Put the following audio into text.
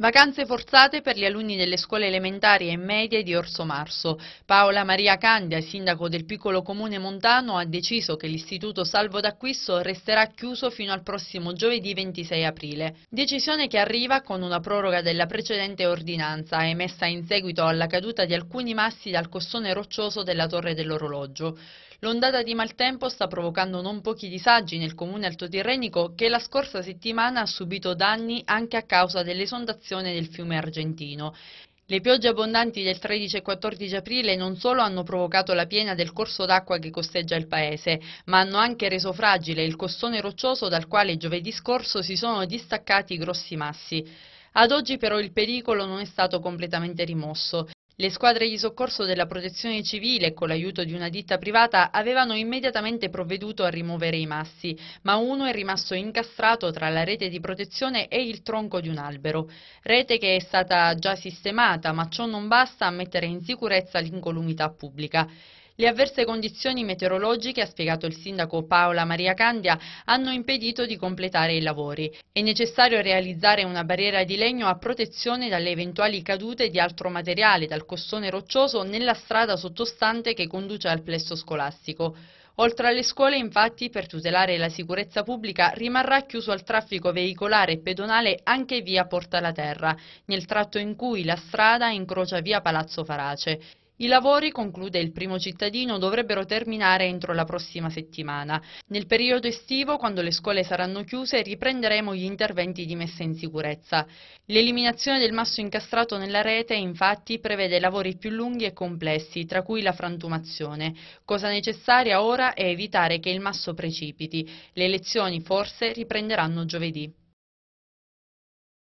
Vacanze forzate per gli alunni delle scuole elementari e medie di Orso Marso. Paola Maria Candia, sindaco del piccolo comune montano, ha deciso che l'istituto salvo d'acquisto resterà chiuso fino al prossimo giovedì 26 aprile. Decisione che arriva con una proroga della precedente ordinanza emessa in seguito alla caduta di alcuni massi dal costone roccioso della torre dell'orologio. L'ondata di maltempo sta provocando non pochi disagi nel comune altotirrenico che la scorsa settimana ha subito danni anche a causa delle sondazioni frazione del fiume Argentino. Le piogge abbondanti del 13 e 14 aprile non solo hanno provocato la piena del corso d'acqua che costeggia il paese, ma hanno anche reso fragile il costone roccioso dal quale giovedì scorso si sono distaccati grossi massi. Ad oggi però il pericolo non è stato completamente rimosso. Le squadre di soccorso della protezione civile, con l'aiuto di una ditta privata, avevano immediatamente provveduto a rimuovere i massi, ma uno è rimasto incastrato tra la rete di protezione e il tronco di un albero. Rete che è stata già sistemata, ma ciò non basta a mettere in sicurezza l'incolumità pubblica. Le avverse condizioni meteorologiche, ha spiegato il sindaco Paola Maria Candia, hanno impedito di completare i lavori. È necessario realizzare una barriera di legno a protezione dalle eventuali cadute di altro materiale dal costone roccioso nella strada sottostante che conduce al plesso scolastico. Oltre alle scuole, infatti, per tutelare la sicurezza pubblica rimarrà chiuso al traffico veicolare e pedonale anche via Porta la Terra, nel tratto in cui la strada incrocia via Palazzo Farace. I lavori, conclude il primo cittadino, dovrebbero terminare entro la prossima settimana. Nel periodo estivo, quando le scuole saranno chiuse, riprenderemo gli interventi di messa in sicurezza. L'eliminazione del masso incastrato nella rete, infatti, prevede lavori più lunghi e complessi, tra cui la frantumazione. Cosa necessaria ora è evitare che il masso precipiti. Le elezioni forse riprenderanno giovedì.